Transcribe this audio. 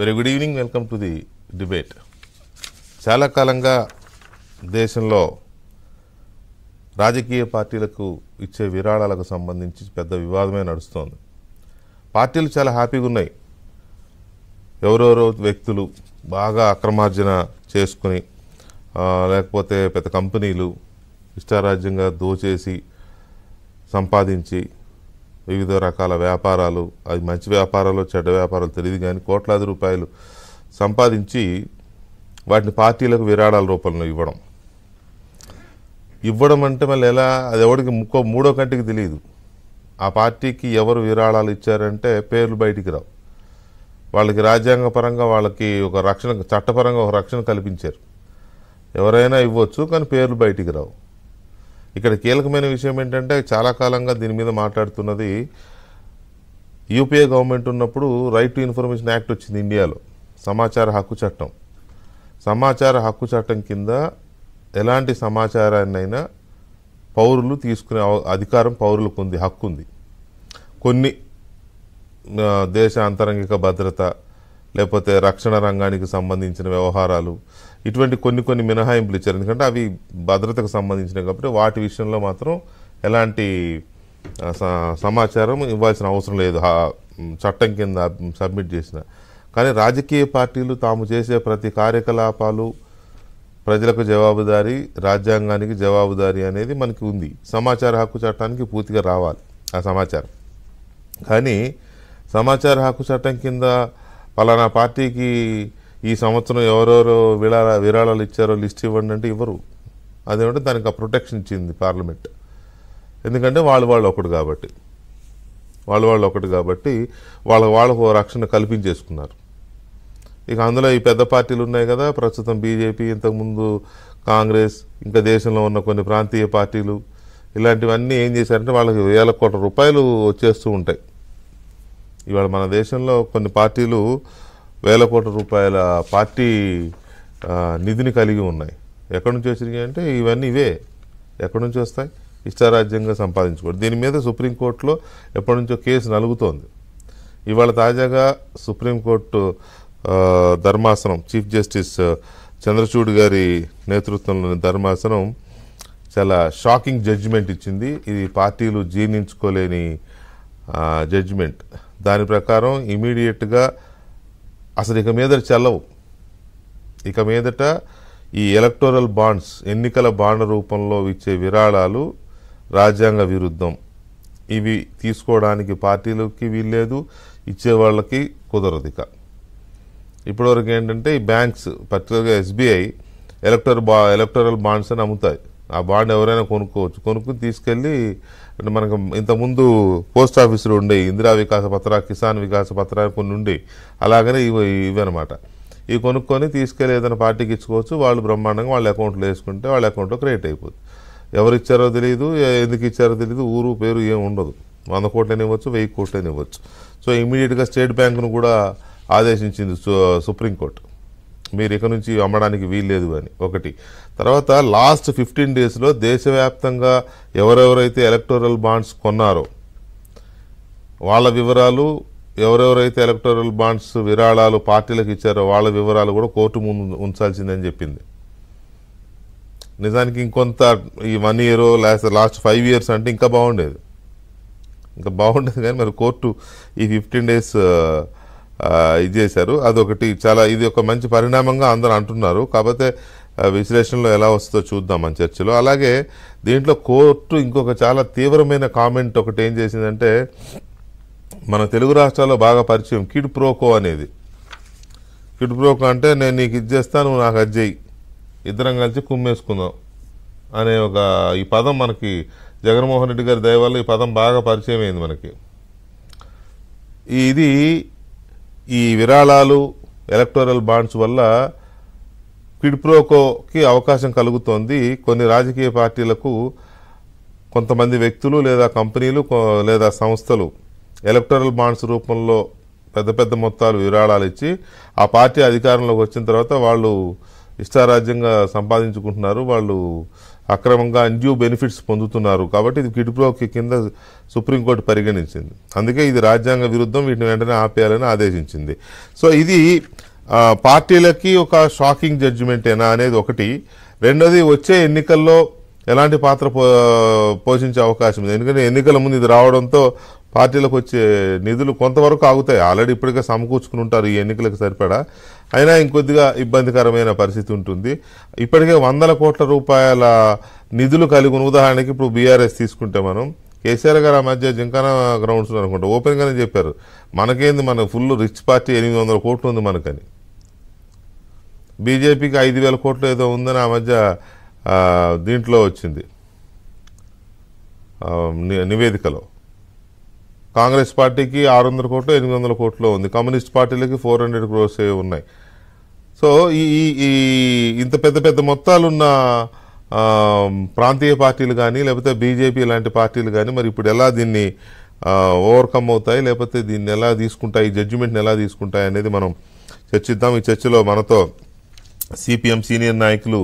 very good evening welcome to the debate చాలా కాలంగా దేశంలో రాజకీయ పార్టీలకు ఇచ్చే విరాళాలకు సంబంధించి పెద్ద వివాదమే నడుస్తోంది పార్టీలు చాలా హ్యాపీగా ఉన్నాయి ఎవరెవరో వ్యక్తులు బాగా అక్రమార్జన చేసుకుని లేకపోతే పెద్ద కంపెనీలు ఇష్టారాజ్యంగా దోచేసి సంపాదించి వివిధ రకాల వ్యాపారాలు అది మంచి వ్యాపారాలు చెడ్డ వ్యాపారాలు తెలియదు కానీ కోట్లాది రూపాయలు సంపాదించి వాటిని పార్టీలకు విరాళాల రూపంలో ఇవ్వడం ఇవ్వడం అంటే మళ్ళీ ఎలా అది ఎవరికి ముక్కో మూడో కంటికి తెలియదు ఆ పార్టీకి ఎవరు విరాళాలు ఇచ్చారంటే పేర్లు బయటికి రావు వాళ్ళకి రాజ్యాంగపరంగా వాళ్ళకి ఒక రక్షణ చట్టపరంగా ఒక రక్షణ కల్పించారు ఎవరైనా ఇవ్వచ్చు కానీ పేర్లు బయటికి రావు ఇక్కడ కీలకమైన విషయం ఏంటంటే చాలా కాలంగా దీని మీద మాట్లాడుతున్నది యూపీఏ గవర్నమెంట్ ఉన్నప్పుడు రైట్ టు ఇన్ఫర్మేషన్ యాక్ట్ వచ్చింది ఇండియాలో సమాచార హక్కు చట్టం సమాచార హక్కు చట్టం కింద ఎలాంటి సమాచారాన్నైనా పౌరులు తీసుకునే అధికారం పౌరులకు ఉంది హక్కు ఉంది కొన్ని దేశ అంతరంగిక భద్రత లేకపోతే రక్షణ రంగానికి సంబంధించిన వ్యవహారాలు ఇటువంటి కొన్ని కొన్ని మినహాయింపులు ఇచ్చారు ఎందుకంటే అవి భద్రతకు సంబంధించినవి కాబట్టి వాటి విషయంలో మాత్రం ఎలాంటి సమాచారం ఇవ్వాల్సిన అవసరం లేదు చట్టం కింద సబ్మిట్ చేసిన కానీ రాజకీయ పార్టీలు తాము చేసే ప్రతి కార్యకలాపాలు ప్రజలకు జవాబుదారీ రాజ్యాంగానికి జవాబుదారీ అనేది మనకి ఉంది సమాచార హక్కు చట్టానికి పూర్తిగా రావాలి ఆ సమాచారం కానీ సమాచార హక్కు చట్టం కింద పలానా పార్టీకి ఈ సంవత్సరం ఎవరెవరు విరాళ విరాళాలు ఇచ్చారో లిస్ట్ ఇవ్వండి అంటే ఇవ్వరు అదేమంటే దానికి ఆ ప్రొటెక్షన్ ఇచ్చింది పార్లమెంట్ ఎందుకంటే వాళ్ళు వాళ్ళు ఒకటి కాబట్టి వాళ్ళు వాళ్ళు ఒకటి కాబట్టి వాళ్ళ వాళ్ళకు రక్షణ కల్పించేసుకున్నారు ఇక అందులో ఈ పెద్ద పార్టీలు ఉన్నాయి కదా ప్రస్తుతం బీజేపీ ఇంతకుముందు కాంగ్రెస్ ఇంకా దేశంలో ఉన్న కొన్ని ప్రాంతీయ పార్టీలు ఇలాంటివన్నీ ఏం చేశారంటే వాళ్ళకి వేల కోట్ల రూపాయలు వచ్చేస్తూ ఉంటాయి ఇవాళ మన దేశంలో కొన్ని పార్టీలు వేల కోట్ల రూపాయల పార్టీ నిధిని కలిగి ఉన్నాయి ఎక్కడి నుంచి వచ్చినాయి అంటే ఇవన్నీ ఇవే ఎక్కడి నుంచి వస్తాయి ఇష్టారాజ్యంగా సంపాదించుకోవడం దీని మీద సుప్రీంకోర్టులో ఎప్పటి నుంచో కేసు నలుగుతోంది ఇవాళ తాజాగా సుప్రీంకోర్టు ధర్మాసనం చీఫ్ జస్టిస్ చంద్రచూడ్ గారి నేతృత్వంలోని ధర్మాసనం చాలా షాకింగ్ జడ్జిమెంట్ ఇచ్చింది ఇది పార్టీలు జీర్ణించుకోలేని జడ్జిమెంట్ దాని ప్రకారం ఇమీడియట్గా అసలు ఇక మీద చల్లవు ఇక మీదట ఈ ఎలక్టోరల్ బాండ్స్ ఎన్నికల బాండ్ రూపంలో ఇచ్చే విరాళాలు రాజ్యాంగ విరుద్ధం ఇవి తీసుకోవడానికి పార్టీలకి వీల్లేదు ఇచ్చే వాళ్ళకి కుదరదు ఇక ఇప్పటివరకు ఏంటంటే ఈ బ్యాంక్స్ పర్టికులర్గా ఎస్బీఐ ఎలక్టోర్ బా ఎలక్టోరల్ బాండ్స్ అని అమ్ముతాయి ఆ బాండ్ ఎవరైనా కొనుక్కోవచ్చు కొనుక్కుని తీసుకెళ్ళి మనకు ఇంతకుముందు పోస్ట్ ఆఫీసులు ఉండేవి ఇందిరా వికాస పత్ర కిసాన్ వికాస పత్ర కొన్ని ఉండేవి అలాగనే ఇవి ఇవన్నమాట ఇవి కొనుక్కొని తీసుకెళ్ళి ఏదైనా పార్టీకి ఇచ్చుకోవచ్చు వాళ్ళు బ్రహ్మాండంగా వాళ్ళ అకౌంట్లో వేసుకుంటే వాళ్ళ అకౌంట్లో క్రియేట్ అయిపోతుంది ఎవరు ఇచ్చారో తెలియదు ఎందుకు ఇచ్చారో తెలియదు ఊరు పేరు ఏం ఉండదు వంద కోట్లనే ఇవ్వచ్చు వెయ్యి కోట్లనే ఇవ్వచ్చు సో ఇమీడియట్గా స్టేట్ బ్యాంకును కూడా ఆదేశించింది సుప్రీంకోర్టు మీరు ఇక నుంచి అమ్మడానికి వీల్లేదు అని ఒకటి తర్వాత లాస్ట్ ఫిఫ్టీన్ డేస్లో దేశవ్యాప్తంగా ఎవరెవరైతే ఎలక్టోరల్ బాండ్స్ కొన్నారో వాళ్ళ వివరాలు ఎవరెవరైతే ఎలక్టోరల్ బాండ్స్ విరాళాలు పార్టీలకు ఇచ్చారో వాళ్ళ వివరాలు కూడా కోర్టు ముందు ఉంచాల్సిందని చెప్పింది నిజానికి ఇంకొంత ఈ one year last last five years అంటే ఇంకా బాగుండేది ఇంకా బాగుండేది కానీ మరి కోర్టు ఈ ఫిఫ్టీన్ డేస్ ఇది చేశారు అదొకటి చాలా ఇది ఒక మంచి పరిణామంగా అందరూ అంటున్నారు కాకపోతే విశ్లేషణలో ఎలా వస్తుందో చూద్దాం మన చర్చలో అలాగే దీంట్లో కోర్టు ఇంకొక చాలా తీవ్రమైన కామెంట్ ఒకటి ఏం చేసిందంటే మన తెలుగు రాష్ట్రాల్లో బాగా పరిచయం కిడ్ ప్రోకో అనేది కిడ్ ప్రోకో అంటే నేను నీకు ఇది చేస్తాను నువ్వు నాకు అది ఇద్దరం కలిసి కుమ్మేసుకుందాం అనే ఒక ఈ పదం మనకి జగన్మోహన్ రెడ్డి గారి దయవల్ల ఈ పదం బాగా పరిచయం అయింది మనకి ఇది ఈ విరాళాలు ఎలక్టోరల్ బాండ్స్ వల్ల క్విడ్ప్రోకోకి అవకాశం కలుగుతోంది కొన్ని రాజకీయ పార్టీలకు కొంతమంది వ్యక్తులు లేదా కంపెనీలు లేదా సంస్థలు ఎలక్టోరల్ బాండ్స్ రూపంలో పెద్ద పెద్ద మొత్తాలు విరాళాలు ఇచ్చి ఆ పార్టీ అధికారంలోకి వచ్చిన తర్వాత వాళ్ళు ఇష్టారాజ్యంగా సంపాదించుకుంటున్నారు వాళ్ళు అక్రమంగా ఎన్జిఓ బెనిఫిట్స్ పొందుతున్నారు కాబట్టి ఇది కిడ్బ్రోకి కింద సుప్రీంకోర్టు పరిగణించింది అందుకే ఇది రాజ్యాంగ విరుద్ధం వీటిని వెంటనే ఆపేయాలని ఆదేశించింది సో ఇది పార్టీలకి ఒక షాకింగ్ జడ్జిమెంటేనా అనేది ఒకటి రెండోది వచ్చే ఎన్నికల్లో ఎలాంటి పాత్ర పోషించే అవకాశం ఉంది ఎందుకంటే ఎన్నికల ముందు ఇది రావడంతో పార్టీలకు వచ్చే నిధులు కొంతవరకు ఆగుతాయి ఆల్రెడీ ఇప్పటికే సమకూర్చుకుని ఉంటారు ఈ ఎన్నికలకు సరిపడా అయినా ఇంకొద్దిగా ఇబ్బందికరమైన పరిస్థితి ఉంటుంది ఇప్పటికే వందల కోట్ల రూపాయల నిధులు కలిగి ఉదాహరణకి ఇప్పుడు బీఆర్ఎస్ తీసుకుంటే మనం కేసీఆర్ గారు ఆ మధ్య జింకాన గ్రౌండ్స్ అనుకుంటా ఓపెన్గానే చెప్పారు మనకేంది మన ఫుల్ రిచ్ పార్టీ ఎనిమిది వందల కోట్లు ఉంది మనకని బీజేపీకి ఐదు వేల కోట్లు ఏదో ఉందని ఆ మధ్య దీంట్లో వచ్చింది నివేదికలో కాంగ్రెస్ పార్టీకి ఆరు వందల కోట్లు ఎనిమిది వందల కోట్లు ఉంది కమ్యూనిస్ట్ పార్టీలకి ఫోర్ హండ్రెడ్ క్రోర్స్ ఉన్నాయి సో ఈ ఈ ఇంత పెద్ద పెద్ద మొత్తాలున్న ప్రాంతీయ పార్టీలు కానీ లేకపోతే బీజేపీ లాంటి పార్టీలు కానీ మరి ఇప్పుడు ఎలా దీన్ని ఓవర్కమ్ అవుతాయి లేకపోతే దీన్ని ఎలా తీసుకుంటాయి జడ్జిమెంట్ని ఎలా తీసుకుంటాయి అనేది మనం చర్చిద్దాం ఈ చర్చలో మనతో సిపిఎం సీనియర్ నాయకులు